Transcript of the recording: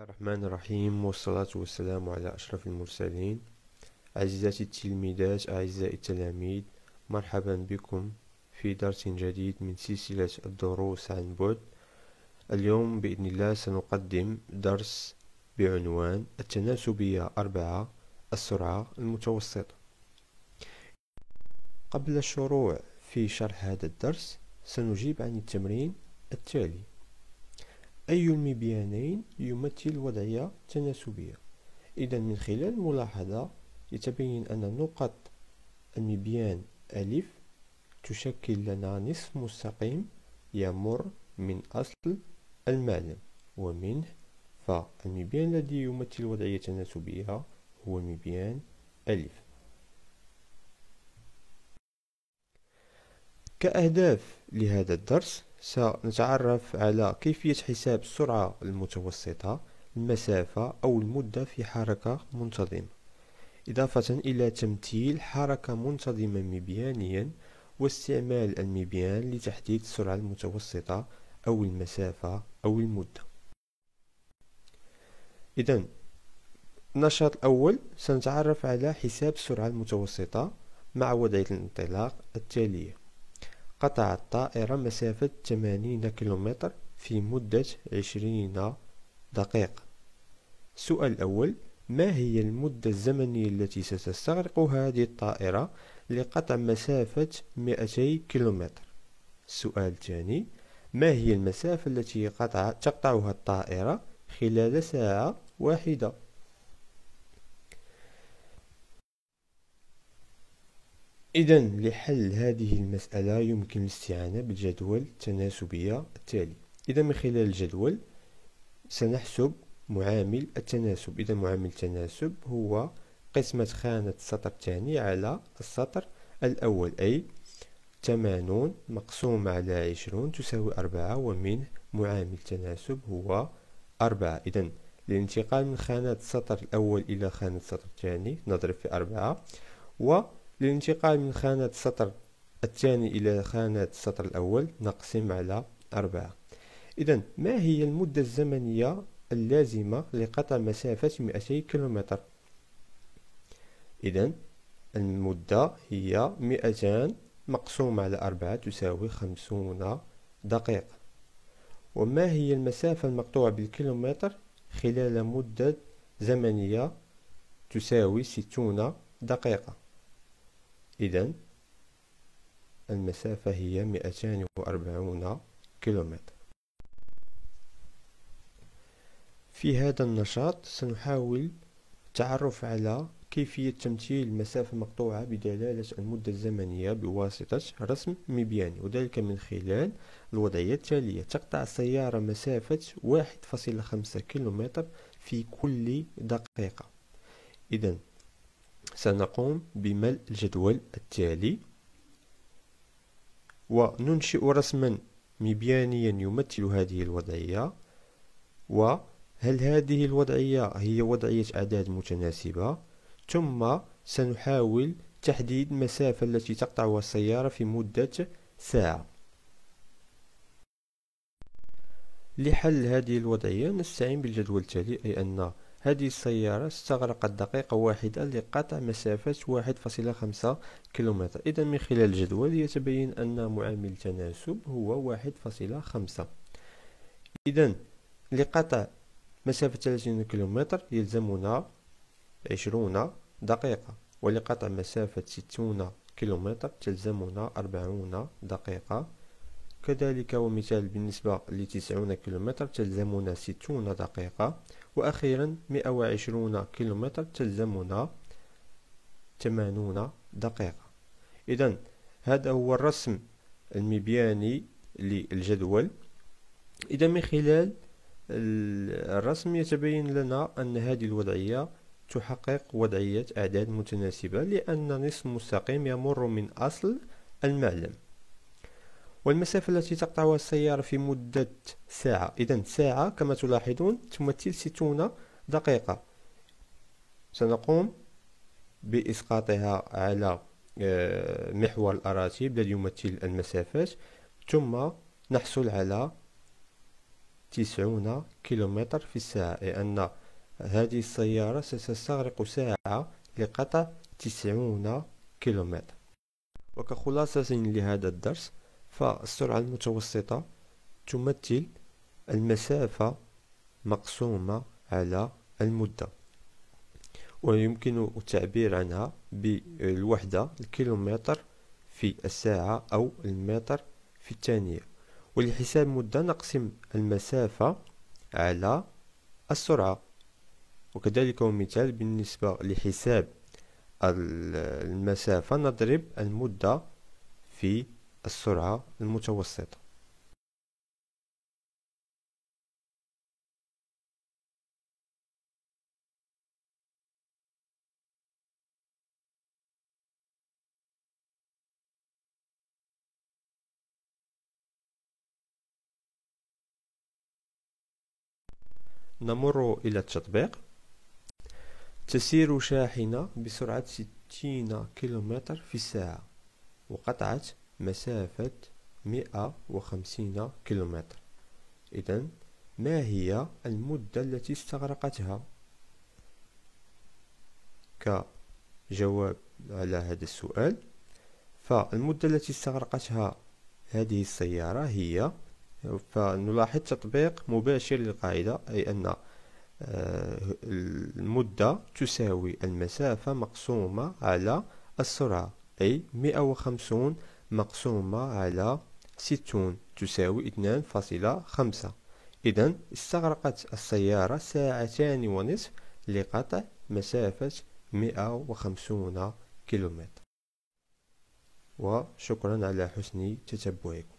الرحمن الرحيم والصلاة والسلام على أشرف المرسلين عزيزاتي التلميذات أعزائي التلاميذ مرحبا بكم في درس جديد من سلسلة الدروس عن بعد اليوم بإذن الله سنقدم درس بعنوان التناسبية أربعة السرعة المتوسطة قبل الشروع في شرح هذا الدرس سنجيب عن التمرين التالي أي المبيانين يمثل وضعية تناسبية إذا من خلال الملاحظة يتبين أن نقط المبيان ألف تشكل لنا نصف مستقيم يمر من أصل المعلم ومنه فالمبيان الذي يمثل وضعية تناسبية هو مبيان ألف كأهداف لهذا الدرس سنتعرف على كيفية حساب السرعة المتوسطة المسافة أو المدة في حركة منتظمة إضافة إلى تمثيل حركة منتظمة مبيانيا واستعمال المبيان لتحديد السرعة المتوسطة أو المسافة أو المدة إذا النشاط الأول سنتعرف على حساب السرعة المتوسطة مع وضعية الانطلاق التالية قطع الطائرة مسافة 80 كيلومتر في مدة 20 دقيقة السؤال الأول ما هي المدة الزمنية التي ستستغرق هذه الطائرة لقطع مسافة 200 كيلومتر السؤال الثاني ما هي المسافة التي قطع تقطعها الطائرة خلال ساعة واحدة إذا لحل هذه المسألة يمكن الاستعانة بالجدول التناسبية التالي إذا من خلال الجدول سنحسب معامل التناسب إذا معامل التناسب هو قسمة خانة السطر الثاني على السطر الأول أي 80 مقسوم على 20 تساوي 4 ومن معامل التناسب هو 4 إذا الانتقال من خانة السطر الأول إلى خانة السطر الثاني نضرب في 4 و للانتقال من خانة السطر الثاني إلى خانة السطر الأول نقسم على أربعة إذا ما هي المدة الزمنية اللازمة لقطع مسافة 200 كيلومتر إذا المدة هي 200 مقسوم على أربعة تساوي خمسون دقيقة وما هي المسافة المقطوعة بالكيلومتر خلال مدة زمنية تساوي ستون دقيقة إذا المسافة هي مئتان وأربعون كيلومتر في هذا النشاط سنحاول التعرف على كيفية تمثيل مسافة مقطوعة بدلالة المدة الزمنية بواسطة رسم مبياني وذلك من خلال الوضعية التالية تقطع السيارة مسافة 1.5 كيلومتر في كل دقيقة إذا سنقوم بملء الجدول التالي وننشئ رسما مبيانيا يمثل هذه الوضعية وهل هذه الوضعية هي وضعية أعداد متناسبة ثم سنحاول تحديد المسافة التي تقطعها السيارة في مدة ساعة لحل هذه الوضعية نستعين بالجدول التالي أي أن هذه السيارة استغرقت دقيقة واحدة لقطع مسافة 1.5 كيلومتر إذا من خلال الجدول يتبين أن معامل التناسب هو 1.5 إذا لقطع مسافة 30 كيلومتر يلزمنا 20 دقيقة ولقطع مسافة 60 كيلومتر تلزمنا 40 دقيقة كذلك ومثال بالنسبة لتسعون كيلومتر تلزمنا ستون دقيقة وأخيرا مئة وعشرون كيلومتر تلزمنا ثمانون دقيقة إذا هذا هو الرسم المبياني للجدول إذا من خلال الرسم يتبين لنا أن هذه الوضعية تحقق وضعية أعداد متناسبة لأن نصف مستقيم يمر من أصل المعلم والمسافة التي تقطعها السيارة في مدة ساعة إذا ساعة كما تلاحظون تمثل ستون دقيقة سنقوم بإسقاطها على آه، محور الأراتيب الذي يمثل المسافات ثم نحصل على تسعون كيلومتر في الساعة لأن هذه السيارة ستستغرق ساعة لقطع تسعون كيلومتر وكخلاصة لهذا الدرس فالسرعة المتوسطة تمثل المسافة مقسومة على المدة ويمكن التعبير عنها بالوحدة الكيلومتر في الساعة أو المتر في الثانية ولحساب مدة نقسم المسافة على السرعة وكذلك مثال بالنسبة لحساب المسافة نضرب المدة في السرعة المتوسطة نمر إلى التطبيق تسير شاحنة بسرعة 60 كيلومتر في الساعة وقطعت مسافة 150 كيلومتر إذا ما هي المدة التي استغرقتها؟ كجواب على هذا السؤال فالمدة التي استغرقتها هذه السيارة هي فنلاحظ تطبيق مباشر للقاعدة أي أن آه، المدة تساوي المسافة مقسومة على السرعة أي 150 مقسومة على ستون تساوي اثنان فاصلة خمسة إذا استغرقت السيارة ساعتان ونصف لقطع مسافة مئة وخمسون كيلومتر وشكرا على حسن تتبعكم